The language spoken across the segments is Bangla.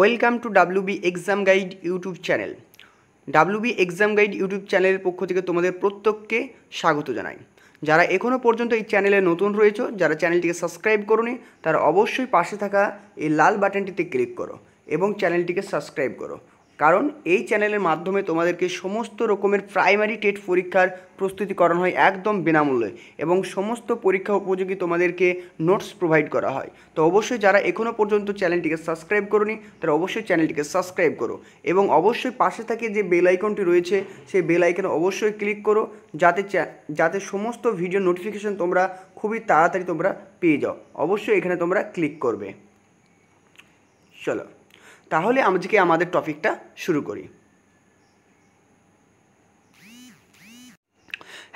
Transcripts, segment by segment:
Welcome to WB exam guide YouTube channel WB exam guide YouTube চ্যানেলের পক্ষ থেকে তোমাদের প্রত্যেককে স্বাগত জানাই যারা এখনও পর্যন্ত এই চ্যানেলে নতুন রয়েছে যারা চ্যানেলটিকে সাবস্ক্রাইব করোনি তারা অবশ্যই পাশে থাকা এই লাল বাটনটিতে ক্লিক করো এবং চ্যানেলটিকে সাবস্ক্রাইব করো কারণ এই চ্যানেলের মাধ্যমে তোমাদেরকে সমস্ত রকমের প্রাইমারি টেট পরীক্ষার প্রস্তুতি করানো হয় একদম বিনামূল্যে এবং সমস্ত পরীক্ষা উপযোগী তোমাদেরকে নোটস প্রোভাইড করা হয় তো অবশ্যই যারা এখনও পর্যন্ত চ্যানেলটিকে সাবস্ক্রাইব করনি তারা অবশ্যই চ্যানেলটিকে সাবস্ক্রাইব করো এবং অবশ্যই পাশে থাকে যে বেল আইকনটি রয়েছে সেই বেল আইকনে অবশ্যই ক্লিক করো যাতে যাতে সমস্ত ভিডিও নোটিফিকেশন তোমরা খুবই তাড়াতাড়ি তোমরা পেয়ে যাও অবশ্যই এখানে তোমরা ক্লিক করবে চলো তাহলে আজকে আমাদের টপিকটা শুরু করি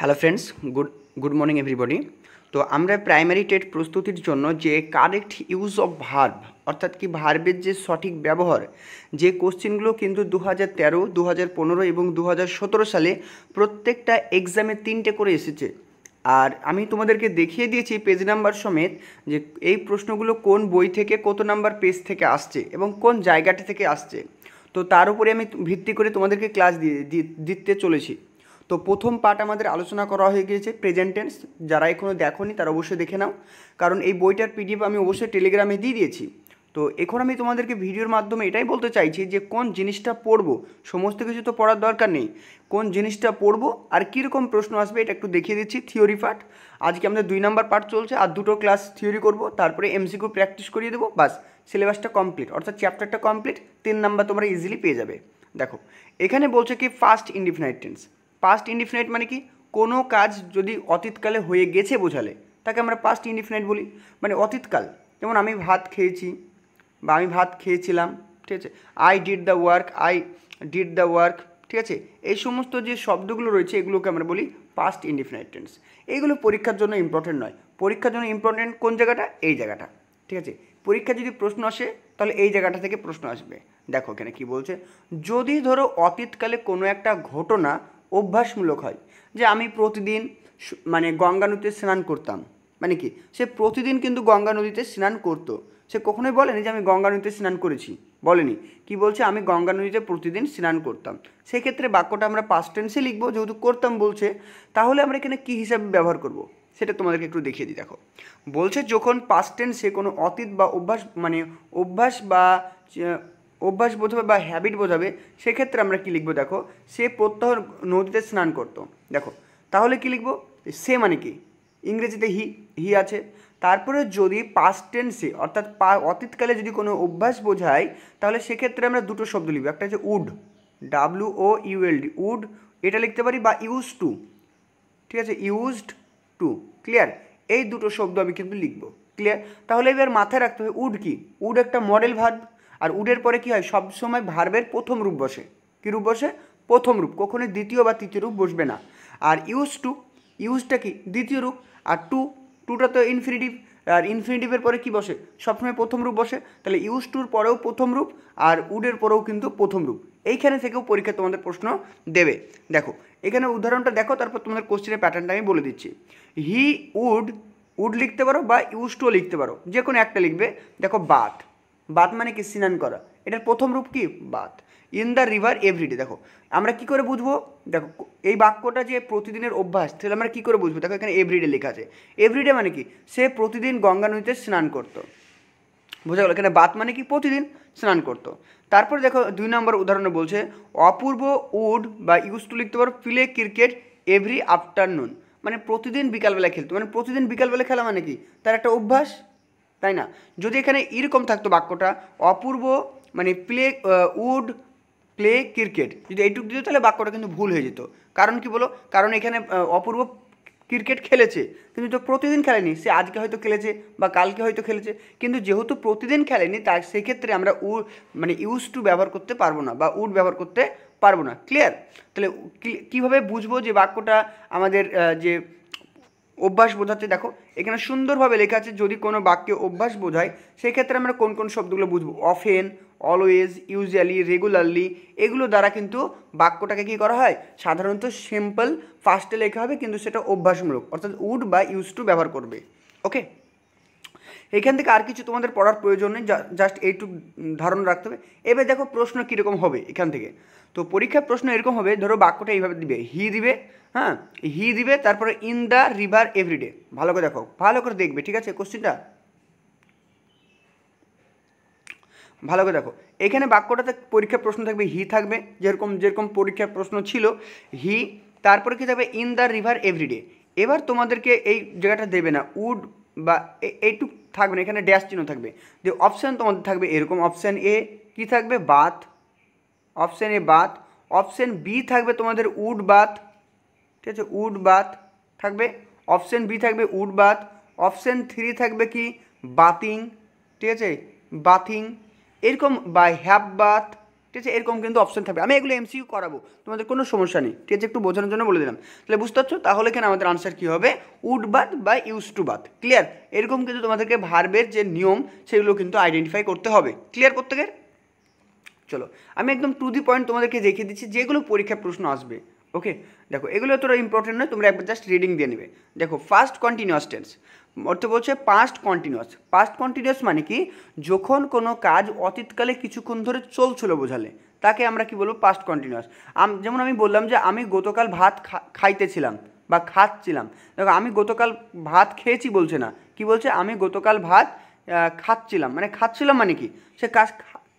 hello friends good good morning everybody তো আমরা প্রাইমারি টেট প্রস্তুতির জন্য যে কারেক্ট ইউজ অফ ভার্ব অর্থাৎ কি ভার্বের যে সঠিক ব্যবহার যে কোশ্চেনগুলো কিন্তু দু হাজার তেরো দু হাজার পনেরো এবং দু হাজার সতেরো সালে প্রত্যেকটা এক্সামে তিনটে করে এসেছে আর আমি তোমাদেরকে দেখিয়ে দিয়েছি পেজ নাম্বার সমেত যে এই প্রশ্নগুলো কোন বই থেকে কত নাম্বার পেজ থেকে আসছে এবং কোন জায়গাটি থেকে আসছে তো তার উপরে আমি ভিত্তি করে তোমাদেরকে ক্লাস দিয়ে দিতে চলেছি তো প্রথম পার্ট আমাদের আলোচনা করা হয়ে গিয়েছে প্রেজেন্টেন্স যারা এখনও দেখোনি তারা অবশ্যই দেখে নাও কারণ এই বইটার পিডিএফ আমি অবশ্যই টেলিগ্রামে দিয়ে দিয়েছি তো এখন আমি তোমাদেরকে ভিডিওর মাধ্যমে এটাই বলতে চাইছি যে কোন জিনিসটা পড়বো সমস্ত কিছু তো পড়ার দরকার নেই কোন জিনিসটা পড়বো আর কীরকম প্রশ্ন আসবে এটা একটু দেখিয়ে দিচ্ছি থিওরি পার্ট আজকে আমাদের দুই নাম্বার পার্ট চলছে আর দুটো ক্লাস থিওরি করব তারপরে এমসিকিউ প্র্যাকটিস করিয়ে দেবো বাস সিলেবাসটা কমপ্লিট অর্থাৎ চ্যাপ্টারটা কমপ্লিট তিন নাম্বার তোমরা ইজিলি পেয়ে যাবে দেখো এখানে বলছে কি first indefinite tense past indefinite মানে কি কোনো কাজ যদি অতীতকালে হয়ে গেছে বোঝালে তাকে আমরা পাস্ট ইন্ডিফিনাইট বলি মানে অতীতকাল যেমন আমি ভাত খেয়েছি বা আমি ভাত খেয়েছিলাম ঠিক আছে I did the work I did the work ঠিক আছে এই সমস্ত যে শব্দগুলো রয়েছে এগুলোকে আমরা বলি পাস্ট ইনডিফিনাইট টেন্স এইগুলো পরীক্ষার জন্য ইম্পর্টেন্ট নয় পরীক্ষার জন্য ইম্পর্টেন্ট কোন জায়গাটা এই জায়গাটা ঠিক আছে পরীক্ষা যদি প্রশ্ন আসে তাহলে এই জায়গাটা থেকে প্রশ্ন আসবে দেখো এখানে কি বলছে যদি ধরো অতীতকালে কোনো একটা ঘটনা অভ্যাসমূলক হয় যে আমি প্রতিদিন মানে গঙ্গা নদীতে স্নান করতাম মানে কি সে প্রতিদিন কিন্তু গঙ্গা নদীতে স্নান করতো সে কখনোই বলেনি যে আমি গঙ্গা নদীতে স্নান করেছি বলেনি কি বলছে আমি গঙ্গা নদীতে প্রতিদিন স্নান করতাম সেক্ষেত্রে বাক্যটা আমরা পাস্ট টেন্সে লিখবো যেহেতু করতাম বলছে তাহলে আমরা এখানে কী হিসাবে ব্যবহার করব। সেটা তোমাদেরকে একটু দেখিয়ে দিই দেখো বলছে যখন পাস্ট টেন্সে কোনো অতীত বা অভ্যাস মানে অভ্যাস বা অভ্যাস বোঝাবে বা হ্যাবিট বোঝাবে সেক্ষেত্রে আমরা কী লিখবো দেখো সে প্রত্যহ নদীতে স্নান করতো দেখো তাহলে কী লিখবো সে মানে কি ইংরেজিতে হি হি আছে তারপরে যদি পাস্ট টেন্সে অর্থাৎ অতীতকালে যদি কোনো অভ্যাস বোঝায় তাহলে সেক্ষেত্রে আমরা দুটো শব্দ লিখব একটা হচ্ছে would W O ULD would এটা লিখতে পারি বা ইউজ টু ঠিক আছে ইউজড টু ক্লিয়ার এই দুটো শব্দ আমি কিন্তু লিখব ক্লিয়ার তাহলে এবার মাথায় রাখতে হবে উড কি উড একটা মডেল ভার্ব আর উডের পরে কি হয় সবসময় ভার্বের প্রথম রূপ বসে কী রূপ বসে প্রথম রূপ কখনো দ্বিতীয় বা তৃতীয় রূপ বসবে না আর ইউজ টু ইউজটা কি দ্বিতীয় রূপ আর টু টুটা তো ইনফিনিটিভ আর ইনফিনিটিভের পরে কি বসে সবসময় প্রথম রূপ বসে তাহলে ইউজ টুর পরেও প্রথম রূপ আর উডের পরেও কিন্তু প্রথম রূপ এইখানে থেকেও পরীক্ষা তোমাদের প্রশ্ন দেবে দেখো এখানে উদাহরণটা দেখো তারপর তোমাদের কোশ্চেনের প্যাটার্নটা আমি বলে দিচ্ছি হি উড উড লিখতে পারো বা ইউজ টুও লিখতে পারো যে কোনো একটা লিখবে দেখো বাত বাত মানে কি স্নান করা এটার প্রথম রূপ কি বাত ইন দ্য রিভার এভরিডে দেখো আমরা কি করে বুঝবো দেখো এই বাক্যটা যে প্রতিদিনের অভ্যাস তাহলে আমরা কী করে বুঝবো দেখো এখানে এভরিডে লেখা আছে এভরিডে মানে কি সে প্রতিদিন গঙ্গা নদীতে স্নান করতো বোঝা গেল এখানে বাত মানে কি প্রতিদিন স্নান করতো তারপর দেখো দুই নম্বর উদাহরণে বলছে অপূর্ব উড বা ইউজ টু লিখতে পারো প্লে ক্রিকেট এভরি আফটারনুন মানে প্রতিদিন বিকালবেলা খেলতো মানে প্রতিদিন বিকালবেলা খেলা মানে কি তার একটা অভ্যাস তাই না যদি এখানে এরকম থাকতো বাক্যটা অপূর্ব মানে প্লে উড প্লে ক্রিকেট যদি এইটুকু দিত তাহলে বাক্যটা কিন্তু ভুল হয়ে যেত কারণ কি বলো কারণ এখানে অপূর্ব ক্রিকেট খেলেছে কিন্তু তো প্রতিদিন খেলেনি সে আজকে হয়তো খেলেছে বা কালকে হয়তো খেলেছে কিন্তু যেহেতু প্রতিদিন খেলেনি তার সেক্ষেত্রে আমরা উ মানে ইউজ টু ব্যবহার করতে পারবো না বা উড ব্যবহার করতে পারবো না ক্লিয়ার তাহলে কীভাবে বুঝবো যে বাক্যটা আমাদের যে অভ্যাস বোঝাতে দেখো এখানে সুন্দরভাবে লেখা আছে যদি কোনো বাক্যে অভ্যাস বোঝায় সেক্ষেত্রে আমরা কোন কোন শব্দগুলো বুঝবো অফেন অলওয়েজ ইউজুয়ালি রেগুলারলি এগুলো দ্বারা কিন্তু বাক্যটাকে কি করা হয় সাধারণত সিম্পল ফার্স্টে লেখা হবে কিন্তু সেটা অভ্যাসমূলক অর্থাৎ উড বা ইউজ টু ব্যবহার করবে ওকে এখান থেকে আর কিছু তোমাদের পড়ার প্রয়োজন নেই জাস্ট এইটুকু ধারণা রাখতে হবে এবার দেখো প্রশ্ন কীরকম হবে এখান থেকে তো পরীক্ষার প্রশ্ন এরকম হবে ধরো বাক্যটা এইভাবে দিবে হি দিবে হ্যাঁ হি দিবে তারপরে ইন দ্য রিভার এভরিডে ভালো করে দেখো ভালো করে দেখবে ঠিক আছে কোশ্চেনটা ভালো করে দেখো এখানে বাক্যটাতে পরীক্ষা প্রশ্ন থাকবে হি থাকবে যেরকম যেরকম পরীক্ষার প্রশ্ন ছিল হি তারপরে কী থাকবে ইন দ্য রিভার এভরিডে এবার তোমাদেরকে এই জায়গাটা দেবে না উড বা এইটুক থাকবে না এখানে ড্যাশ চিহ্ন থাকবে যে অপশান তোমাদের থাকবে এরকম অপশান এ কি থাকবে both option A both option B থাকবে তোমাদের উড বাথ ঠিক আছে উড বাথ থাকবে অপশান বি থাকবে উড বাথ অপশান থ্রি থাকবে কি বাতিং ঠিক আছে বাথিং এরকম বাই হ্যাভ বাথ ঠিক আছে এরকম কিন্তু অপশান থাকবে আমি এগুলো এমসিউ করাবো তোমাদের কোনো সমস্যা নেই ঠিক আছে একটু বোঝানোর জন্য বলে দিলাম তাহলে বুঝতে পারছো তাহলে কেন আমাদের আনসার কী হবে উড বাদ বা ইউজ টু বাদ ক্লিয়ার এরকম কিন্তু তোমাদেরকে ভার্বের যে নিয়ম সেগুলো কিন্তু আইডেন্টিফাই করতে হবে ক্লিয়ার প্রত্যেকের চলো আমি একদম টু দি পয়েন্ট তোমাদেরকে দেখিয়ে দিচ্ছি যেগুলো পরীক্ষা প্রশ্ন আসবে ওকে দেখো এগুলো তোরা ইম্পর্টেন্ট নয় তোমরা একবার জাস্ট রিডিং দিয়ে নেবে দেখো ফার্স্ট কন্টিনিউয়াস টেন্স অর্থে বলছে পাস্ট কন্টিনিউয়াস পাস্ট কন্টিনিউয়াস মানে কি যখন কোনো কাজ অতীতকালে কিছুক্ষণ ধরে চলছিল বোঝালে তাকে আমরা কি বলবো পাস্ট কন্টিনিউয়াস যেমন আমি বললাম যে আমি গতকাল ভাত খাইতেছিলাম বা খাচ্ছিলাম দেখো আমি গতকাল ভাত খেয়েছি বলছে না কি বলছে আমি গতকাল ভাত খাচ্ছিলাম মানে খাচ্ছিলাম মানে কি সে কাজ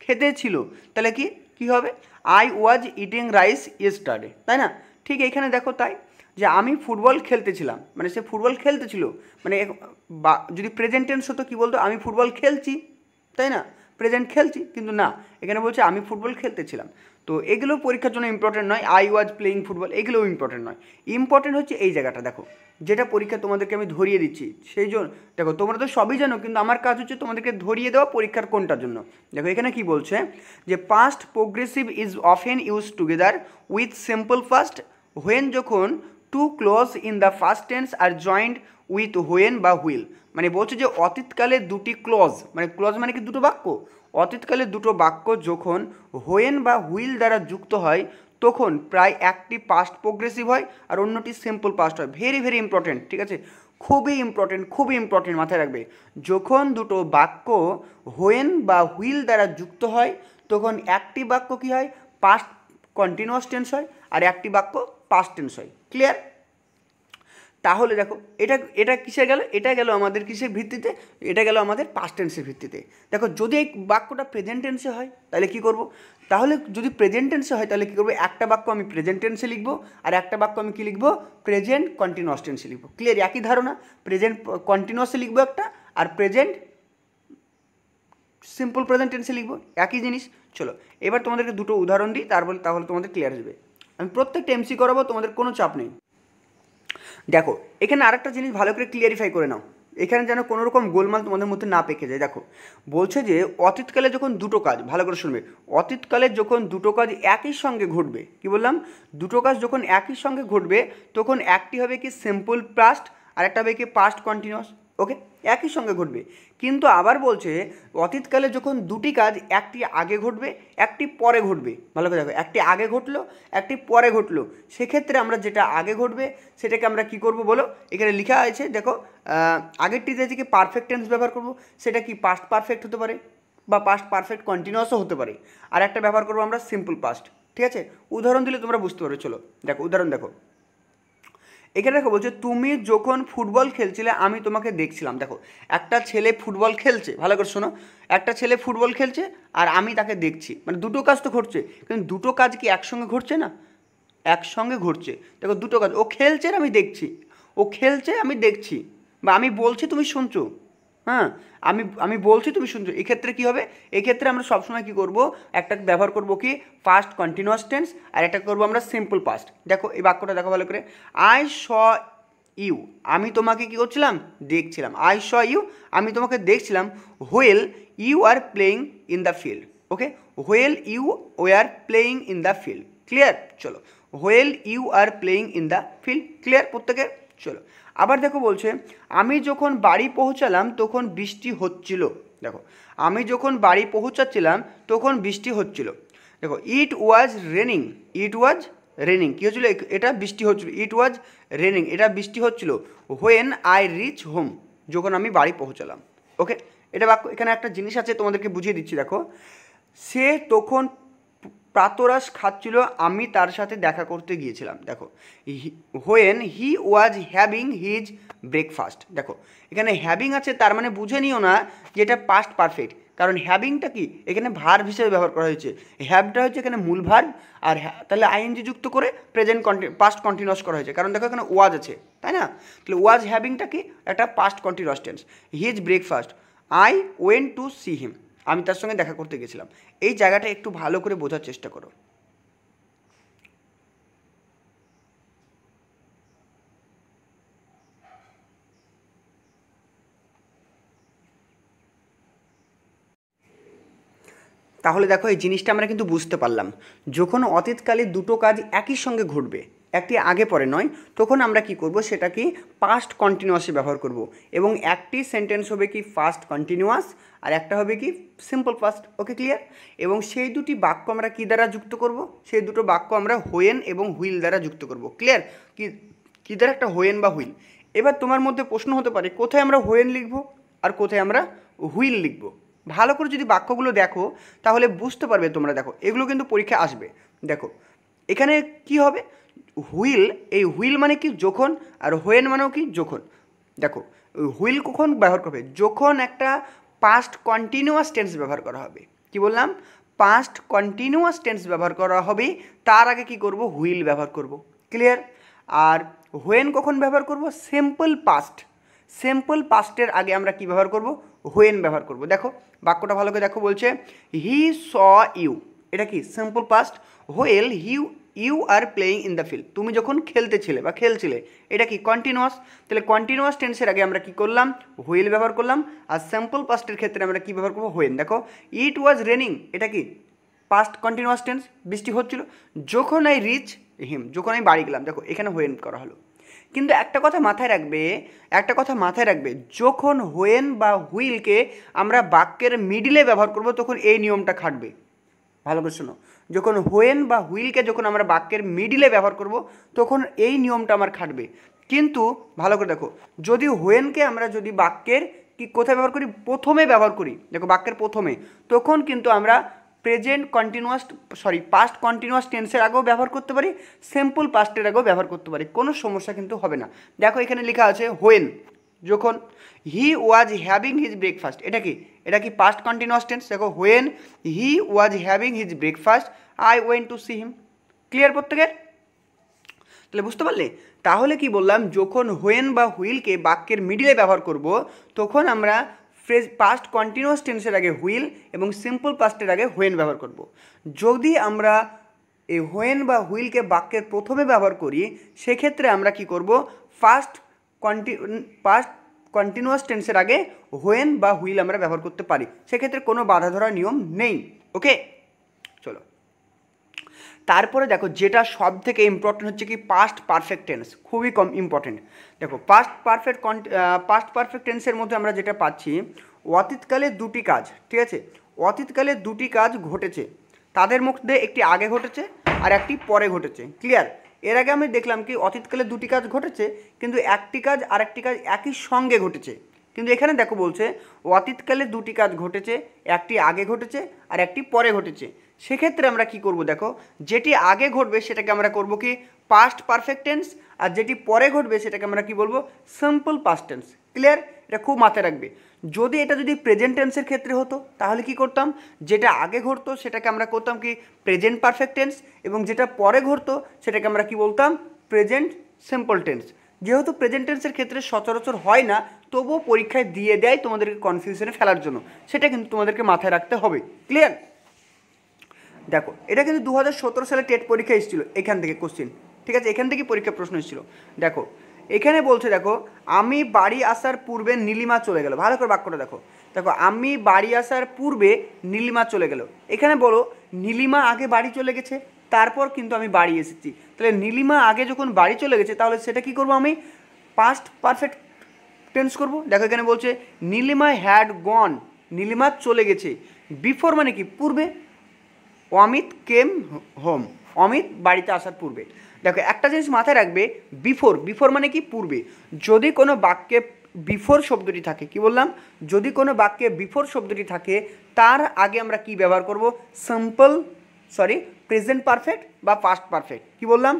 খেতে ছিল তাহলে কি কি হবে I was eating rice yesterday তাই না ঠিক এখানে দেখো তাই যে আমি ফুটবল খেলতেছিলাম মানে সে ফুটবল খেলতেছিল মানে বা যদি প্রেজেন্ট টেন্স হতো কী বলতো আমি ফুটবল খেলছি তাই না প্রেজেন্ট খেলছি কিন্তু না এখানে বলছে আমি ফুটবল খেলতেছিলাম তো এগুলো পরীক্ষার জন্য ইম্পর্টেন্ট নয় আই ওয়াজ প্লেয়িং ফুটবল এগুলোও ইম্পর্টেন্ট নয় ইম্পর্টেন্ট হচ্ছে এই জায়গাটা দেখো যেটা পরীক্ষা তোমাদেরকে আমি ধরিয়ে দিচ্ছি সেই জন্য দেখো তোমরা তো সবই জানো কিন্তু আমার কাজ হচ্ছে তোমাদেরকে ধরিয়ে দেওয়া পরীক্ষার কোনটার জন্য দেখো এখানে কি বলছে যে past progressive is often use together with simple first when যখন two clause in the first tense আর জয়েন্ট উইথ হোয়েন বা হুইল মানে বলছে যে অতীতকালে দুটি ক্লোজ মানে ক্লোজ মানে কি দুটো বাক্য অতীতকালে দুটো বাক্য যখন হোয়েন বা হুইল দ্বারা যুক্ত হয় তখন প্রায় একটি পাস্ট প্রোগ্রেসিভ হয় আর অন্যটি সিম্পল পাস্ট হয় ভেরি ভেরি ইম্পর্টেন্ট ঠিক আছে খুবই ইম্পর্টেন্ট খুবই ইম্পর্টেন্ট মাথায় রাখবে যখন দুটো বাক্য হোয়েন বা হুইল দ্বারা যুক্ত হয় তখন একটি বাক্য কী হয় পাস্ট কন্টিনিউয়াস টেন্স হয় আর একটি বাক্য পাস্ট টেন্স হয় ক্লিয়ার তাহলে দেখো এটা এটা কিসে গেল এটা গেল আমাদের কিসের ভিত্তিতে এটা গেল আমাদের পাস্ট টেন্সের ভিত্তিতে দেখো যদি এই বাক্যটা প্রেজেন্ট টেন্সে হয় তাহলে কি করব তাহলে যদি প্রেজেন্ট টেন্সে হয় তাহলে কী করবো একটা বাক্য আমি প্রেজেন্ট টেন্সে লিখবো আর একটা বাক্য আমি কী লিখব প্রেজেন্ট কন্টিনিউয়াস টেন্সে লিখবো ক্লিয়ার একই ধারণা প্রেজেন্ট কন্টিনিউয়াসে লিখবো একটা আর প্রেজেন্ট সিম্পল প্রেজেন্ট টেন্সে লিখবো একই জিনিস চলো এবার তোমাদেরকে দুটো উদাহরণ দিই তারপরে তাহলে তোমাদের ক্লিয়ার হবে আমি প্রত্যেকটা এমসি করাবো তোমাদের কোনো চাপ নেই দেখো এখানে আরেকটা জিনিস ভালো করে ক্লিয়ারিফাই করে নাও এখানে যেন কোনো রকম গোলমাল তোমাদের মধ্যে না পেকে যায় দেখো বলছে যে অতীতকালে যখন দুটো কাজ ভালো করে শুনবে অতীতকালে যখন দুটো কাজ একই সঙ্গে ঘটবে কি বললাম দুটো কাজ যখন একই সঙ্গে ঘটবে তখন একটি হবে কি সিম্পল পাস্ট আর একটা হবে কি পাস্ট কন্টিনিউস ওকে একই সঙ্গে ঘটবে কিন্তু আবার বলছে অতীতকালে যখন দুটি কাজ একটি আগে ঘটবে একটি পরে ঘটবে ভালো করে দেখো একটি আগে ঘটলো একটি পরে ঘটলো সেক্ষেত্রে আমরা যেটা আগে ঘটবে সেটাকে আমরা কি করব বলো এখানে লেখা আছে দেখো আগেরটিতে যে কি পারফেক্ট টেন্স ব্যবহার করব সেটা কি পাস্ট পারফেক্ট হতে পারে বা পাস্ট পারফেক্ট কন্টিনিউয়াসও হতে পারে আর একটা ব্যবহার করবো আমরা সিম্পল পাস্ট ঠিক আছে উদাহরণ দিলে তোমরা বুঝতে পারবে চলো দেখো উদাহরণ দেখো এখানে দেখো বলছে তুমি যখন ফুটবল খেলছিলে আমি তোমাকে দেখছিলাম দেখো একটা ছেলে ফুটবল খেলছে ভালো করে শোনো একটা ছেলে ফুটবল খেলছে আর আমি তাকে দেখছি মানে দুটো কাজ তো ঘটছে কিন্তু দুটো কাজ কি একসঙ্গে ঘটছে না একসঙ্গে ঘটছে দেখো দুটো কাজ ও খেলছে আর আমি দেখছি ও খেলছে আমি দেখছি বা আমি বলছি তুমি শুনছো হ্যাঁ আমি আমি বলছি তুমি শুনছো এক্ষেত্রে কী হবে এক্ষেত্রে আমরা সবসময় কী করব একটা ব্যবহার করব কি ফার্স্ট কন্টিনিউয়াস টেন্স আর একটা করবো আমরা সিম্পল পাস্ট দেখো এই বাক্যটা দেখো ভালো করে আই স ইউ আমি তোমাকে কী করছিলাম দেখছিলাম আই স ইউ আমি তোমাকে দেখছিলাম while you are playing in the field okay while you are playing in the field clear চলো while you are playing in the field clear প্রত্যেকের চলো আবার দেখো বলছে আমি যখন বাড়ি পৌঁছালাম তখন বৃষ্টি হচ্ছিল দেখো আমি যখন বাড়ি পৌঁছাচ্ছিলাম তখন বৃষ্টি হচ্ছিল দেখো ইট ওয়াজ রেনিং ইট ওয়াজ রেনিং কী হচ্ছিলো এটা বৃষ্টি হচ্ছিলো ইট ওয়াজ রেনিং এটা বৃষ্টি হচ্ছিলো হোয়েন আই রিচ হোম যখন আমি বাড়ি পৌঁছালাম ওকে এটা বাক্য এখানে একটা জিনিস আছে তোমাদেরকে বুঝিয়ে দিচ্ছি দেখো সে তখন প্রাতরাস খাচ্ছিল আমি তার সাথে দেখা করতে গিয়েছিলাম দেখো when he was having his breakfast দেখো এখানে হ্যাভিং আছে তার মানে বুঝে নিও না যে এটা পাস্ট পারফেক্ট কারণ হ্যাভিংটা কি এখানে ভার্ভ হিসেবে ব্যবহার করা হয়েছে হ্যাভটা হচ্ছে এখানে মূল ভার্ভ আর তাহলে আইএনজি যুক্ত করে প্রেজেন্ট পাস্ট কন্টিনিউস করা হয়েছে কারণ দেখো এখানে ওয়াজ আছে তাই না তাহলে ওয়াজ হ্যাভিংটা কি একটা past continuous tense his breakfast I went to see him আমি তার সঙ্গে দেখা করতে গেছিলাম এই জায়গাটা একটু ভালো করে বোঝার চেষ্টা করো তাহলে দেখো এই জিনিসটা আমরা কিন্তু বুঝতে পারলাম যখন অতীতকালে দুটো কাজ একই সঙ্গে ঘটবে একটি আগে পরে নয় তখন আমরা কি করব সেটা কি পাস্ট কন্টিনিউয়াসে ব্যবহার করব এবং একটি সেন্টেন্স হবে কি ফার্স্ট কন্টিনিউয়াস আর একটা হবে কি সিম্পল ফাস্ট ওকে ক্লিয়ার এবং সেই দুটি বাক্য আমরা কি দ্বারা যুক্ত করব সেই দুটো বাক্য আমরা হোয়েন এবং হুইল দ্বারা যুক্ত করব ক্লিয়ার কি কী দ্বারা একটা হোয়েন বা হুইল এবার তোমার মধ্যে প্রশ্ন হতে পারে কোথায় আমরা হোয়েন লিখব আর কোথায় আমরা হুইল লিখব ভালো করে যদি বাক্যগুলো দেখো তাহলে বুঝতে পারবে তোমরা দেখো এগুলো কিন্তু পরীক্ষা আসবে দেখো এখানে কি হবে হুইল এই হুইল মানে কি যখন আর হোয়েন মানেও কি যখন দেখো হুইল কখন ব্যবহার করবে যখন একটা পাস্ট কন্টিনিউয়াস টেন্স ব্যবহার করা হবে কি বললাম পাস্ট কন্টিনিউয়াস টেন্স ব্যবহার করা হবে তার আগে কি করব হুইল ব্যবহার করব ক্লিয়ার আর হোয়েন কখন ব্যবহার করব সিম্পল পাস্ট সিম্পল পাস্টের আগে আমরা কি ব্যবহার করব হোয়েন ব্যবহার করব দেখো বাক্যটা ভালো করে দেখো বলছে হি স ইউ এটা কি সিম্পল পাস্ট হোয়েল হিউ you are playing in the field তুমি যখন খেলতেছিলে বা খেলছিলে এটা কি কন্টিনিউয়াস তাহলে কন্টিনিউয়াস টেন্সের আগে আমরা কি করলাম হুইল ব্যবহার করলাম আর স্যাম্পল পাস্টের ক্ষেত্রে আমরা কি ব্যবহার করবো হোয়েন দেখো ইট ওয়াজ রেনিং এটা কি পাস্ট কন্টিনিউয়াস টেন্স বৃষ্টি হচ্ছিল যখন আই রিচ হিম যখন আমি বাড়ি গেলাম দেখো এখানে হোয়েন করা হলো কিন্তু একটা কথা মাথায় রাখবে একটা কথা মাথায় রাখবে যখন হোয়েন বা হুইলকে আমরা বাক্যের মিডিলে ব্যবহার করব তখন এই নিয়মটা খাটবে ভালো করে শোনো যখন হোয়েন বা হুইলকে যখন আমরা বাক্যের মিডিলে ব্যবহার করব তখন এই নিয়মটা আমার খাটবে কিন্তু ভালো করে দেখো যদি হোয়েনকে আমরা যদি বাক্যের কি কোথায় ব্যবহার করি প্রথমে ব্যবহার করি দেখো বাক্যের প্রথমে তখন কিন্তু আমরা present continuous sorry past continuous টেন্সের আগেও ব্যবহার করতে পারি সিম্পল পাস্টের আগেও ব্যবহার করতে পারি কোনো সমস্যা কিন্তু হবে না দেখো এখানে লেখা আছে হোয়েন যখন he was having his breakfast এটা কি এটা কি পাস্ট কন্টিনিউয়াস টেন্স দেখো when he was having his breakfast I went to see him clear প্রত্যেকের তাহলে বুঝতে পারলে তাহলে কি বললাম যখন হোয়েন বা হুইলকে বাক্যের মিডিলে ব্যবহার করব তখন আমরা ফ্রেজ পাস্ট কন্টিনিউয়াস টেন্সের আগে হুইল এবং সিম্পল পাস্টের আগে হোয়েন ব্যবহার করব। যদি আমরা এই হোয়েন বা হুইলকে বাক্যের প্রথমে ব্যবহার করি সেক্ষেত্রে আমরা কি করব ফার্স্ট পাস্ট কন্টিনিউয়াস টেন্সের আগে হোয়েন বা হুইল আমরা ব্যবহার করতে পারি সেক্ষেত্রে কোনো বাধা ধরা নিয়ম নেই ওকে চলো তারপরে দেখো যেটা সব থেকে ইম্পর্টেন্ট হচ্ছে কি পাস্ট পারফেক্ট টেন্স খুবই কম ইম্পর্টেন্ট দেখো পাস্ট পারফেক্ট পাস্ট পারফেক্ট টেন্সের মধ্যে আমরা যেটা পাচ্ছি অতীতকালে দুটি কাজ ঠিক আছে অতীতকালে দুটি কাজ ঘটেছে তাদের মধ্যে একটি আগে ঘটেছে আর একটি পরে ঘটেছে ক্লিয়ার এর আগে আমি দেখলাম কি অতীতকালে দুটি কাজ ঘটেছে কিন্তু একটি কাজ আরেকটি কাজ একই সঙ্গে ঘটেছে কিন্তু এখানে দেখো বলছে অতীতকালে দুটি কাজ ঘটেছে একটি আগে ঘটেছে আর একটি পরে ঘটেছে সেক্ষেত্রে আমরা কি করব দেখো যেটি আগে ঘটবে সেটাকে আমরা করব কি পাস্ট পারফেক্ট টেন্স আর যেটি পরে ঘটবে সেটাকে আমরা কি বলবো সিম্পল পাস্ট টেন্স ক্লিয়ার এটা খুব মাথায় রাখবে যদি এটা যদি প্রেজেন্ট টেন্সের ক্ষেত্রে হতো তাহলে কি করতাম যেটা আগে ঘটতো সেটাকে আমরা করতাম কি প্রেজেন্ট পারফেক্ট টেন্স এবং যেটা পরে ঘটতো সেটাকে আমরা কি বলতাম প্রেজেন্ট সিম্পল টেন্স যেহেতু প্রেজেন্ট টেন্সের ক্ষেত্রে সচরাচর হয় না তবুও পরীক্ষায় দিয়ে দেয় তোমাদেরকে কনফিউশনে ফেলার জন্য সেটা কিন্তু তোমাদেরকে মাথায় রাখতে হবে ক্লিয়ার দেখো এটা কিন্তু দু সালে টেট পরীক্ষা এসেছিলো এখান থেকে কোশ্চিন ঠিক আছে এখান থেকে পরীক্ষা প্রশ্ন এসেছিলো দেখো এখানে বলছে দেখো আমি বাড়ি আসার পূর্বে নীলিমা চলে গেল ভালো করে বাক্যটা দেখো দেখো আমি বাড়ি আসার পূর্বে নীলিমা চলে গেল এখানে বলো নীলিমা আগে বাড়ি চলে গেছে তারপর কিন্তু আমি বাড়ি এসেছি তাহলে নীলিমা আগে যখন বাড়ি চলে গেছে তাহলে সেটা কি করব আমি পাস্ট পারফেক্ট টেন্স করব দেখো এখানে বলছে নীলিমা হ্যাড গন নীলিমা চলে গেছে বিফোর মানে কি পূর্বে অমিত কেম হোম অমিত বাড়িতে আসার পূর্বে দেখো একটা জিনিস মাথায় রাখবে বিফোর বিফোর মানে কি পূর্বে যদি কোনো বাক্যে বিফোর শব্দটি থাকে কি বললাম যদি কোনো বাক্যে বিফোর শব্দটি থাকে তার আগে আমরা কি ব্যবহার করব সিম্পল সরি প্রেজেন্ট পারফেক্ট বা পাস্ট পারফেক্ট কি বললাম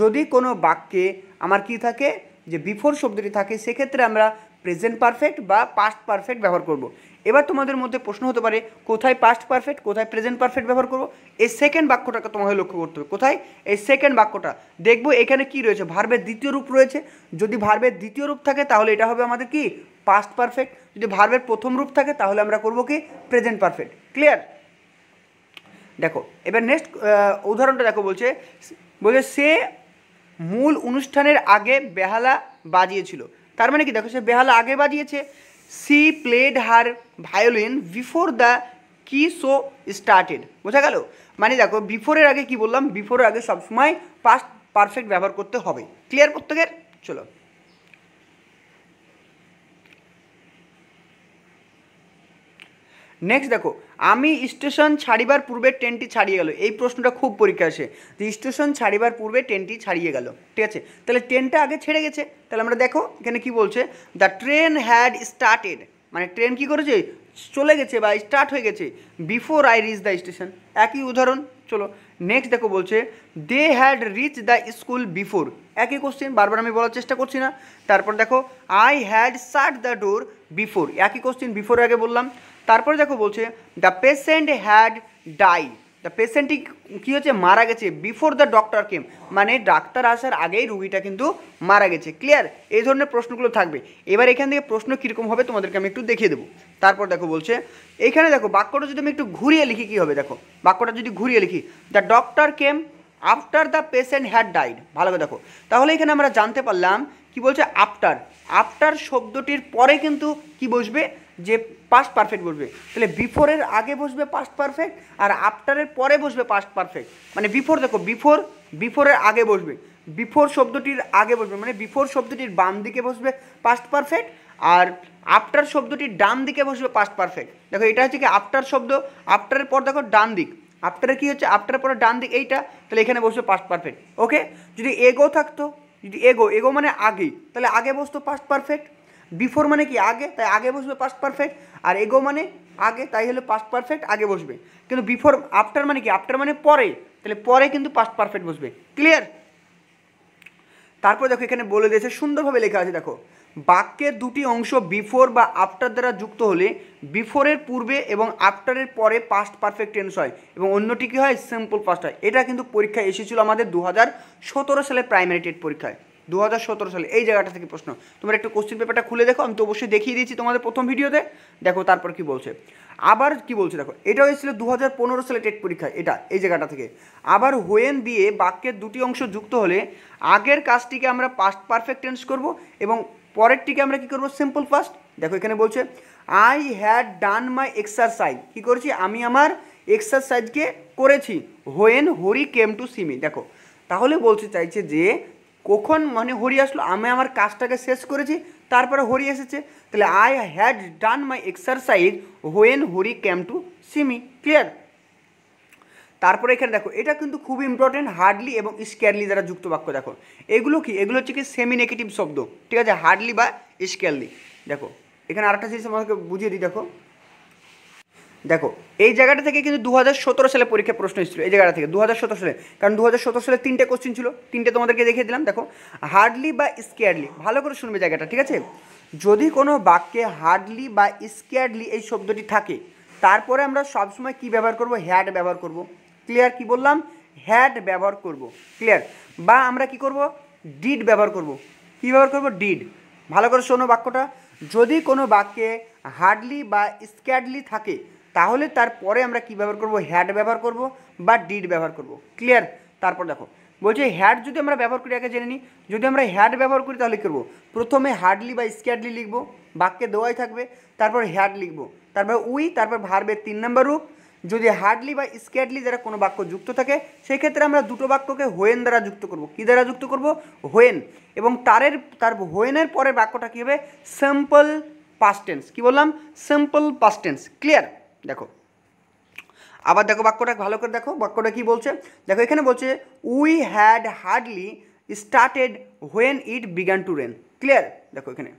যদি কোনো বাক্যে আমার কি থাকে যে বিফোর শব্দটি থাকে সেক্ষেত্রে আমরা প্রেজেন্ট পারফেক্ট বা পাস্ট পারফেক্ট ব্যবহার করব এবার তোমাদের মধ্যে প্রশ্ন হতে পারে কোথায় পাস্ট পারফেক্ট কোথায় প্রেজেন্ট পারফেক্ট ব্যবহার করবো এই সেকেন্ড বাক্যটাকে তোমাকে লক্ষ্য করতে হবে কোথায় এই সেকেন্ড বাক্যটা দেখবো এখানে কি রয়েছে ভার্বের দ্বিতীয় রূপ রয়েছে যদি ভার্বের দ্বিতীয় রূপ থাকে তাহলে এটা হবে আমাদের কি পাস্ট পারফেক্ট যদি ভার্বের প্রথম রূপ থাকে তাহলে আমরা করব কি প্রেজেন্ট পারফেক্ট ক্লিয়ার দেখো এবার নেক্সট উদাহরণটা দেখো বলছে বলছে সে মূল অনুষ্ঠানের আগে বেহালা বাজিয়েছিল তার মানে কি দেখো সে বেহালা আগে বাজিয়েছে she played her violin before the কি শো স্টার্টেড বোঝা গেল মানে দেখো বিফোরের আগে কি বললাম বিফোরের আগে সবসময় পাস্ট পারফেক্ট ব্যবহার করতে হবে ক্লিয়ার প্রত্যেকের চলো নেক্সট দেখো আমি স্টেশন ছাড়িবার পূর্বে ট্রেনটি ছাড়িয়ে গেল এই প্রশ্নটা খুব পরীক্ষা আসে যে স্টেশন ছাড়িবার পূর্বে ট্রেনটি ছাড়িয়ে গেল ঠিক আছে তাহলে ট্রেনটা আগে ছেড়ে গেছে তাহলে আমরা দেখো এখানে কি বলছে দ্য ট্রেন হ্যাড স্টার্টেড মানে ট্রেন কি করেছে চলে গেছে বা স্টার্ট হয়ে গেছে before I reach the station একই উদাহরণ চলো নেক্সট দেখো বলছে they had reach the school before একই কোশ্চেন বারবার আমি বলার চেষ্টা করছি না তারপর দেখো I had shut the door before একই কোশ্চেন বিফোর আগে বললাম তারপরে দেখো বলছে the patient had die the পেশেন্টটি কী হচ্ছে মারা গেছে বিফোর দ্য ডক্টর কেম মানে ডাক্তার আসার আগেই রুগীটা কিন্তু মারা গেছে ক্লিয়ার এই ধরনের প্রশ্নগুলো থাকবে এবার এখান থেকে প্রশ্ন কীরকম হবে তোমাদেরকে আমি একটু দেখিয়ে দেবো তারপর দেখো বলছে এখানে দেখো বাক্যটা যদি আমি একটু ঘুরিয়ে লিখি কী হবে দেখো বাক্যটা যদি ঘুরিয়ে লিখি the doctor came after the patient had died ভালো করে দেখো তাহলে এখানে আমরা জানতে পারলাম কি বলছে আফটার আফটার শব্দটির পরে কিন্তু কি বসবে যে পাস্ট পারফেক্ট বসবে তাহলে বিফোরের আগে বসবে পাস্ট পারফেক্ট আর আফটারের পরে বসবে পাস্ট পারফেক্ট মানে বিফোর দেখো বিফোর বিফোরের আগে বসবে বিফোর শব্দটির আগে বসবে মানে বিফোর শব্দটির বাম দিকে বসবে পাস্ট পারফেক্ট আর আফটার শব্দটির ডান দিকে বসবে পাস্ট পারফেক্ট দেখো এটা হচ্ছে কি আফটার শব্দ আফটারের পর দেখো ডান দিক আফটারে কী হচ্ছে আফটারের পরে ডান দিক এইটা তাহলে এখানে বসবে পাস্ট পারফেক্ট ওকে যদি এগো থাকতো যদি এগো এগো মানে আগে তাহলে আগে বসতো পাস্ট পারফেক্ট বিফোর মানে কি আগে তাই আগে বসবে পাস্ট পারফেক্ট আর এগো মানে আগে তাই হলো পাস্ট পারফেক্ট আগে বসবে কিন্তু বিফোর আফটার মানে কি আফটার মানে পরে তাহলে পরে কিন্তু পাস্ট পারফেক্ট বসবে ক্লিয়ার তারপর দেখো এখানে বলে দিয়েছে সুন্দরভাবে লেখা আছে দেখো বাক্যের দুটি অংশ বিফোর বা আফটার দ্বারা যুক্ত হলে বিফোরের পূর্বে এবং আফটারের পরে পাস্ট পারফেক্ট টেন্স হয় এবং অন্যটি কী হয় সিম্পল পাস্ট হয় এটা কিন্তু পরীক্ষায় এসেছিল আমাদের দু সালে প্রাইমারি টেট পরীক্ষায় দু সালে এই জায়গাটা থেকে প্রশ্ন তোমরা একটু কোশ্চেন পেপারটা খুলে দেখো আমি তো অবশ্যই দেখিয়ে দিয়েছি তোমাদের প্রথম ভিডিওতে দেখো তারপর কি বলছে আবার কি বলছে দেখো এটা হয়েছিল দু সালে টেট পরীক্ষা এটা এই জায়গাটা থেকে আবার হোয়েন দিয়ে বাক্যের দুটি অংশ যুক্ত হলে আগের কাজটিকে আমরা পাস্ট পারফেক্ট টেন্স করব এবং পরেরটিকে আমরা কি করব সিম্পল ফার্স্ট দেখো এখানে বলছে I had done my exercise কি করেছি আমি আমার এক্সারসাইজকে করেছি when Hari came to Simi দেখো তাহলে বলতে চাইছে যে কখন মানে হরি আসলো আমি আমার কাজটাকে শেষ করেছি তারপরে হরি এসেছে তাহলে I had done my exercise when Hari came to Simi clear তারপরে এখানে দেখো এটা কিন্তু খুব ইম্পর্টেন্ট হার্ডলি এবং স্কেয়ারলি যারা যুক্ত বাক্য দেখো এগুলো কি এগুলো হচ্ছে কি সেমি নেগেটিভ শব্দ ঠিক আছে হার্ডলি বা স্কেয়ারলি দেখো এখানে আরেকটা জিনিস আমাকে বুঝিয়ে দিই দেখো দেখো এই জায়গাটা থেকে কিন্তু দু সালে পরীক্ষা প্রশ্ন এসেছিল এই জায়গাটা থেকে দু সালে কারণ দু সালে তিনটে কোশ্চিন ছিল তিনটে তোমাদেরকে দেখিয়ে দিলাম দেখো হার্ডলি বা স্কেয়ারলি ভালো করে শুনবে জায়গাটা ঠিক আছে যদি কোনো বাক্যে হার্ডলি বা স্কেয়ারলি এই শব্দটি থাকে তারপরে আমরা সবসময় কি ব্যবহার করব হ্যাড ব্যবহার করব ক্লিয়ার কি বললাম হ্যাড ব্যবহার করব ক্লিয়ার বা আমরা কি করব ডিড ব্যবহার করব কি ব্যবহার করব ডিড ভালো করে শোনো বাক্যটা যদি কোনো বাক্যে হার্ডলি বা স্ক্যাডলি থাকে তাহলে তারপরে আমরা কী ব্যবহার করব হ্যাড ব্যবহার করব বা ডিড ব্যবহার করব ক্লিয়ার তারপর দেখো বলছে হ্যাড যদি আমরা ব্যবহার করি আগে জেনে নিই যদি আমরা হ্যাড ব্যবহার করি তাহলে করবো প্রথমে হার্ডলি বা স্ক্যাডলি লিখবো বাক্যে দেওয়াই থাকবে তারপর হ্যাড লিখবো তারপর উই তারপর ভার্বের তিন নম্বর রূপ যদি হার্ডলি বা স্ক্যাডলি দ্বারা কোনো বাক্য যুক্ত থাকে সেক্ষেত্রে আমরা দুটো বাক্যকে হোয়েন দ্বারা যুক্ত করব কি দ্বারা যুক্ত করব হোয়েন এবং তারের তার হোয়েনের পরের বাক্যটা কী হবে সিম্পল পাস্টেন্স কি বললাম সিম্পল পাস্টেন্স ক্লিয়ার দেখো আবার দেখো বাক্যটা ভালো করে দেখো বাক্যটা কি বলছে দেখো এখানে বলছে we had hardly started when it began to rain clear দেখো এখানে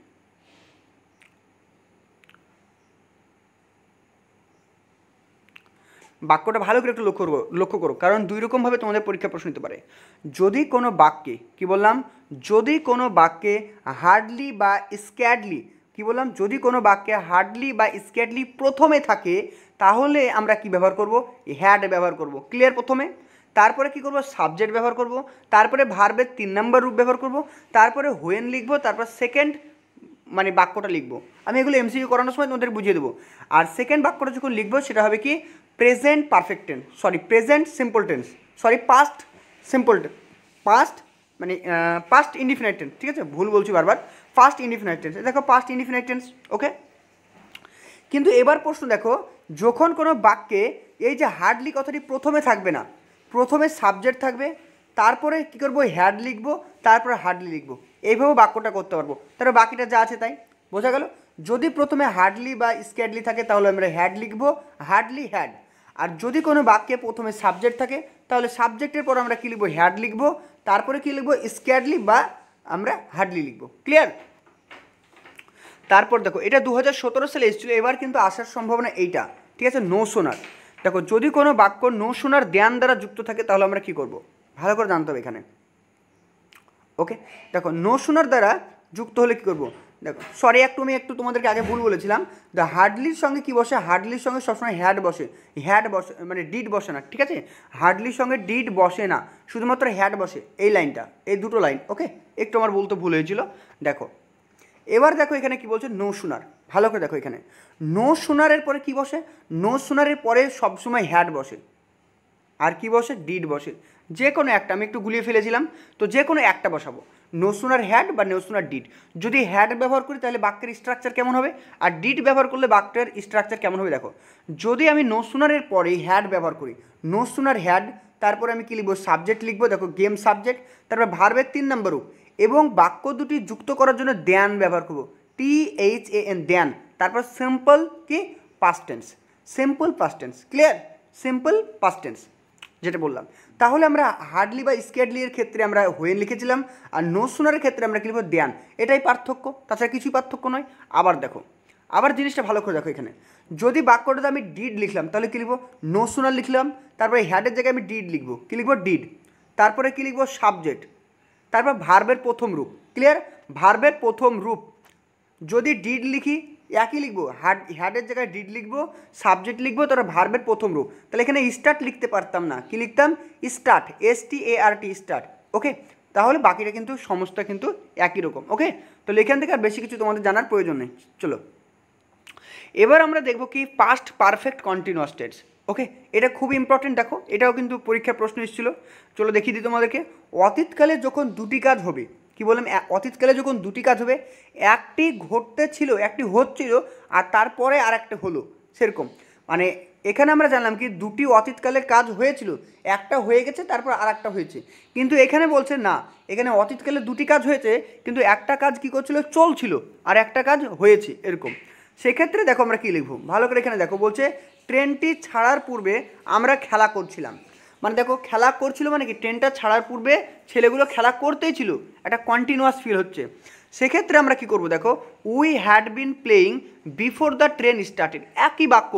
বাক্যটা ভালো করে একটু লক্ষ্য করবো লক্ষ্য করো কারণ দুই রকমভাবে তোমাদের পরীক্ষা প্রশ্ন নিতে পারে যদি কোনো বাক্যে কি বললাম যদি কোনো বাক্যে হার্ডলি বা স্ক্যাডলি কি বললাম যদি কোনো বাক্যে হার্ডলি বা স্কেটলি প্রথমে থাকে তাহলে আমরা কি ব্যবহার করব হ্যাড ব্যবহার করব ক্লিয়ার প্রথমে তারপরে কি করব সাবজেক্ট ব্যবহার করব তারপরে ভার্বের তিন নম্বর রূপ ব্যবহার করব তারপরে হোয়েন লিখব তারপর সেকেন্ড মানে বাক্যটা লিখব আমি এগুলো এমসিকিউ করানোর সময় তোমাদের বুঝিয়ে দেবো আর সেকেন্ড বাক্যটা যখন লিখবো সেটা হবে কি present perfect tense sorry present simple tense sorry past simple past মানে পাস্ট ইন্ডিফিনাইট টেন্স ঠিক আছে ভুল বলছি বারবার ফার্স্ট ইনডিফিনাইট টেন্স দেখো পাস্ট ইন্ডিফিনাইট টেন্স ওকে কিন্তু এবার প্রশ্ন দেখো যখন কোনো বাক্যে এই যে হার্ডলি কথাটি প্রথমে থাকবে না প্রথমে সাবজেক্ট থাকবে তারপরে কী করবো হ্যাড লিখবো তারপরে হার্ডলি লিখবো এইভাবে বাক্যটা করতে পারবো তারপর বাকিটা যা আছে তাই বোঝা গেল যদি প্রথমে হার্ডলি বা স্ক্যাডলি থাকে তাহলে আমরা হ্যাড লিখবো হার্ডলি হ্যাড আর যদি কোনো বাক্যে প্রথমে সাবজেক্ট থাকে তাহলে সাবজেক্টের পর আমরা কী লিখবো হ্যাড লিখবো তারপরে কী লিখবো স্ক্যাডলি বা আমরা হার্ডলি লিখবো ক্লিয়ার তারপর দেখো এটা দু সালে এসেছিল এবার কিন্তু আসার সম্ভাবনা এইটা ঠিক আছে নো সোনার দেখো যদি কোনো বাক্য নো সোনার দ্যান দ্বারা যুক্ত থাকে তাহলে আমরা কি করব ভালো করে জানতে হবে এখানে ওকে দেখো নো সোনার দ্বারা যুক্ত হলে কি করব দেখো সরি একটু আমি একটু তোমাদেরকে আগে ভুল বলেছিলাম দ্য হার্ডলির সঙ্গে কি বসে হার্ডলির সঙ্গে সবসময় হ্যাড বসে হ্যাড বসে মানে ডিড বসে না ঠিক আছে হার্ডলির সঙ্গে ডিড বসে না শুধুমাত্র হ্যাড বসে এই লাইনটা এই দুটো লাইন ওকে একটু আমার বলতে ভুল হয়েছিল দেখো এবার দেখো এখানে কি বলছে নো সোনার ভালো করে দেখো এখানে নো সোনারের পরে কি বসে নো সোনারের পরে সবসময় হ্যাড বসে আর কি বসে ডিড বসে যে কোনো একটা আমি একটু গুলিয়ে ফেলেছিলাম তো যে কোনো একটা বসাবো নোসুনার হ্যাড বা নোসুনার ডিড যদি হ্যাড ব্যবহার করি তাহলে বাক্যের স্ট্রাকচার কেমন হবে আর ডিড ব্যবহার করলে বাক্যের স্ট্রাকচার কেমন হবে দেখো যদি আমি নোসুনারের পরে হ্যাড ব্যবহার করি নোসুনার হ্যাড তারপরে আমি কি লিখবো সাবজেক্ট লিখবো দেখো গেম সাবজেক্ট তারপর ভার্বের তিন নম্বর রূপ এবং বাক্য দুটি যুক্ত করার জন্য দ্যান ব্যবহার করবো T H A N than তারপর সিম্পল কি past tense simple past tense clear simple past tense যেটা বললাম তাহলে আমরা হার্ডলি বা স্কেডলি এর ক্ষেত্রে আমরা হোয়েন লিখেছিলাম আর নো সুনারের ক্ষেত্রে আমরা কি লিখব দেয়ান এটাই পার্থক্য তাছাড়া কিছুই পার্থক্য নয় আবার দেখো আবার জিনিসটা ভালো করে দেখো এখানে যদি বাক্যটাতে আমি ডিড লিখলাম তাহলে কী লিখবো নো সুনার লিখলাম তারপরে হ্যাডের জায়গায় আমি ডিড লিখবো কী লিখবো ডিড তারপরে কী লিখবো সাবজেক্ট তারপর ভার্বের প্রথম রূপ ক্লিয়ার ভার্বের প্রথম রূপ যদি ডিড লিখি একই লিখবো হ্যাড হ্যাডের জায়গায় ডিড লিখবো সাবজেক্ট লিখবো তার ভার্বের প্রথম রূপ তাহলে এখানে স্টার্ট লিখতে পারতাম না কি লিখতাম start S T A R T start okay তাহলে বাকিটা কিন্তু সমস্ত কিন্তু একই রকম ওকে তো এখান থেকে আর বেশি কিছু তোমাদের জানার প্রয়োজন নেই চলো এবার আমরা দেখব কি past perfect continuous tense okay এটা খুব ইম্পর্টেন্ট দেখো এটাও কিন্তু পরীক্ষা প্রশ্ন এসেছিলো চলো দেখিয়ে দিই তোমাদেরকে অতীতকালে যখন দুটি কাজ হবে কি বললাম অতীতকালে যখন দুটি কাজ হবে একটি ঘটতে ছিল একটি হচ্ছিল আর তারপরে আর একটা হলো সেরকম মানে এখানে আমরা জানলাম কি দুটি অতীতকালের কাজ হয়েছিল একটা হয়ে গেছে তারপর আর একটা হয়েছে কিন্তু এখানে বলছে না এখানে অতীতকালে দুটি কাজ হয়েছে কিন্তু একটা কাজ কি করছিল চলছিল আর একটা কাজ হয়েছে এরকম সেক্ষেত্রে দেখো আমরা কী লিখব ভালো করে এখানে দেখো বলছে ট্রেনটি ছাড়ার পূর্বে আমরা খেলা করছিলাম মানে দেখো খেলা করছিল মানে কি ট্রেনটা ছাড়ার পূর্বে ছেলেগুলো খেলা করতেই ছিল একটা কন্টিনিউয়াস ফিল হচ্ছে সেক্ষেত্রে আমরা কি করব দেখো we had been playing before the train started একই বাক্য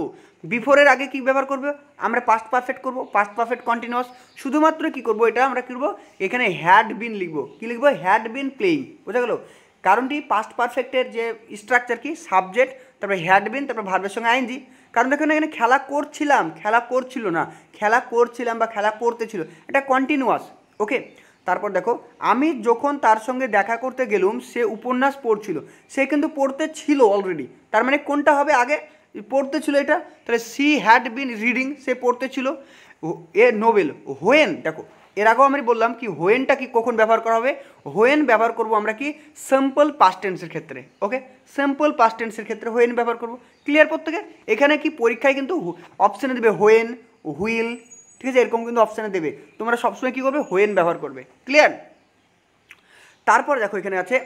বিফোরের আগে কি ব্যবহার করবে আমরা পাস্ট পারফেক্ট করব পাস্ট পারফেক্ট কন্টিনিউয়াস শুধুমাত্র কি করব এটা আমরা কী করবো এখানে হ্যাড বিন লিখবো কী লিখবো হ্যাড বিন প্লেয়িং বোঝা গেল কারণটি পাস্ট পারফেক্টের যে স্ট্রাকচার কি সাবজেক্ট তারপরে হ্যাড বিন তারপরে ভার্বের সঙ্গে আইনজি কারণ দেখুন এখানে খেলা করছিলাম খেলা করছিল না খেলা করছিলাম বা খেলা করতেছিল এটা কন্টিনিউয়াস ওকে তারপর দেখো আমি যখন তার সঙ্গে দেখা করতে গেলুম সে উপন্যাস পড়ছিল সে কিন্তু পড়তে ছিল অলরেডি তার মানে কোনটা হবে আগে পড়তে ছিল এটা তাহলে সি হ্যাড বিন রিডিং সে পড়তে ছিল এ নোবেল হোয়েন দেখো এর আগেও আমি বললাম কি হোয়েনটা কি কখন ব্যবহার করা হবে হোয়েন ব্যবহার করব আমরা কি সিম্পল পাস্টেন্সের ক্ষেত্রে ওকে সিম্পল পাস্টেন্সের ক্ষেত্রে হোয়েন ব্যবহার করব ক্লিয়ার প্রত্যেকে এখানে কি পরীক্ষায় কিন্তু অপশানে দেবে হোয়েন হুইল ঠিক আছে এরকম কিন্তু অপশানে দেবে তোমরা সবসময় কী করবে হোয়েন ব্যবহার করবে ক্লিয়ার তারপর দেখো এখানে আছে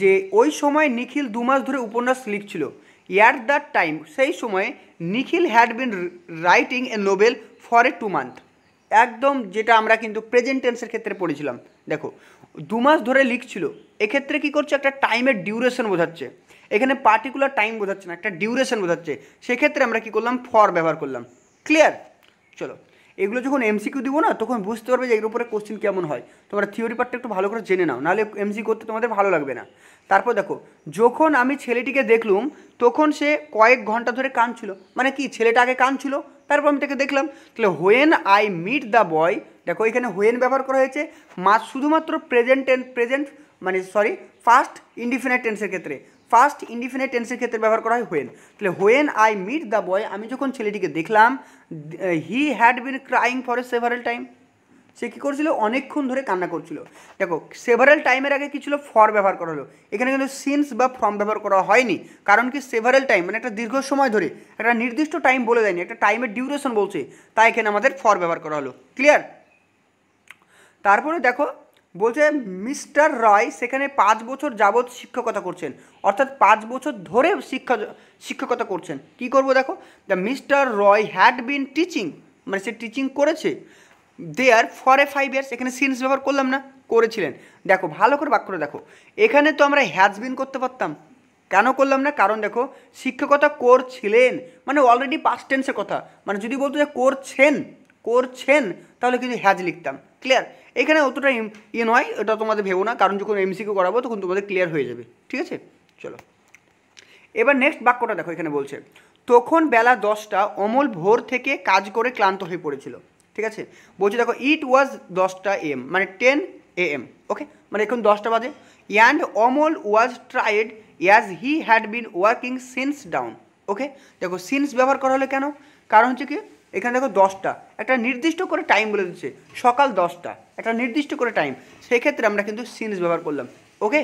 যে ওই সময় নিখিল দু মাস ধরে উপন্যাস লিখছিল অ্যাট দ্যাট টাইম সেই সময়ে Nikhil had been writing a novel for a two month একদম যেটা আমরা কিন্তু প্রেজেন্টেন্সের ক্ষেত্রে পড়েছিলাম দেখো দু মাস ধরে লিখছিল এক্ষেত্রে কী করছে একটা টাইমের ডিউরেশন বোঝাচ্ছে এখানে পার্টিকুলার টাইম বোঝাচ্ছে না একটা ডিউরেশন বোঝাচ্ছে সেক্ষেত্রে আমরা কী করলাম ফর ব্যবহার করলাম ক্লিয়ার চলো এগুলো যখন এমসিকিউ দিব না তখন বুঝতে পারবে যে এর উপরে কোশ্চেন কেমন হয় তোমরা থিওরি পার্টটা একটু ভালো করে জেনে নাও নাহলে এমসি করতে তোমাদের ভালো লাগবে না তারপর দেখো যখন আমি ছেলেটিকে দেখলুম তখন সে কয়েক ঘন্টা ধরে কাঁদছিল মানে কি ছেলেটা আগে কাঁদছিল তারপর আমি তাকে দেখলাম তাহলে when I meet the boy দেখো এখানে হোয়েন ব্যবহার করা হয়েছে মা শুধুমাত্র প্রেজেন্ট প্রেজেন্ট মানে সরি ফার্স্ট ইন্ডিফিনেট টেন্সের ক্ষেত্রে ফার্স্ট ইন্ডিফিনেট টেন্সের ক্ষেত্রে ব্যবহার করা হয় হোয়েন তাহলে when I meet the boy আমি যখন ছেলেটিকে দেখলাম he had been crying for a several time সে কী করছিল অনেকক্ষণ ধরে কান্না করছিল দেখো সেভারেল টাইমের আগে কী ছিল ফর ব্যবহার করা হলো এখানে কিন্তু সিন্স বা ফর্ম ব্যবহার করা হয়নি কারণ কি সেভারেল টাইম মানে একটা দীর্ঘ সময় ধরে একটা নির্দিষ্ট টাইম বলে দেয়নি একটা টাইমের ডিউরেশন বলছে তাই এখানে আমাদের ফর ব্যবহার করা হলো ক্লিয়ার তারপরে দেখো বলছে মিস্টার রয় সেখানে পাঁচ বছর যাবৎ শিক্ষকতা করছেন অর্থাৎ পাঁচ বছর ধরে শিক্ষা শিক্ষকতা করছেন কি করব দেখো the mister Roy had been teaching মানে সে টিচিং করেছে there for a five years এখানে সিন্স ব্যবহার করলাম না করেছিলেন দেখো ভালো করে বাক্য দেখো এখানে তো আমরা হ্যাজ বিন করতে পারতাম কেন করলাম না কারণ দেখো শিক্ষকতা করছিলেন মানে অলরেডি পাস্ট টেন্সের কথা মানে যদি বলতো যে করছেন করছেন তাহলে কিন্তু হ্যাজ লিখতাম ক্লিয়ার এখানে অতটা ইয়ে নয় এটা তোমাদের ভেবো না কারণ যখন এমসিকিউ করাবো তখন তোমাদের ক্লিয়ার হয়ে যাবে ঠিক আছে চলো এবার নেক্সট বাক্যটা দেখো এখানে বলছে তখন বেলা দশটা অমল ভোর থেকে কাজ করে ক্লান্ত হয়ে পড়েছিল ঠিক আছে বলছে দেখো ইট ওয়াজ দশটা এম মানে টেন এ এম ওকে মানে এখন দশটা বাজে and Amal was tried as he had been working since down okay দেখো সিন্স ব্যবহার করা হলো কেন কারণ হচ্ছে কি এখানে দেখো দশটা একটা নির্দিষ্ট করে টাইম বলে দিচ্ছে সকাল দশটা একটা নির্দিষ্ট করে টাইম সেক্ষেত্রে আমরা কিন্তু সিনস ব্যবহার করলাম ওকে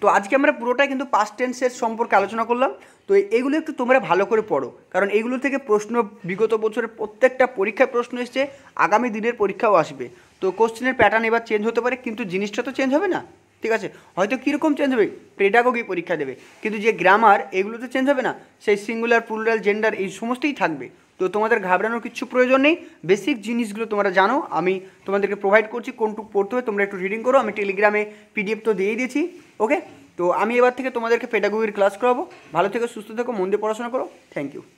তো আজকে আমরা পুরোটাই কিন্তু পাস্ট টেন্সের সম্পর্কে আলোচনা করলাম তো এইগুলো একটু তোমরা ভালো করে পড়ো কারণ এইগুলো থেকে প্রশ্ন বিগত বছরের প্রত্যেকটা পরীক্ষায় প্রশ্ন এসছে আগামী দিনের পরীক্ষাও আসবে তো কোশ্চেনের প্যাটার্ন এবার চেঞ্জ হতে পারে কিন্তু জিনিসটা তো চেঞ্জ হবে না ঠিক আছে হয়তো কীরকম চেঞ্জ হবে পেডাগোগি পরীক্ষা দেবে কিন্তু যে গ্রামার এগুলো তো চেঞ্জ হবে না সেই সিঙ্গুলার পুরুলার জেন্ডার এই সমস্তই থাকবে তো তোমাদের ঘাবড়ানোর কিছু প্রয়োজন নেই বেসিক জিনিসগুলো তোমরা জানো আমি তোমাদেরকে প্রোভাইড করছি কোনটুকু পড়তে হবে তোমরা একটু রিডিং করো আমি টেলিগ্রামে পিডিএফ তো দিয়েই দিয়েছি ওকে তো আমি এবার থেকে তোমাদেরকে পেডাগোগির ক্লাস করাবো ভালো থেকে সুস্থ থেকো মন দিয়ে পড়াশোনা করো থ্যাংক ইউ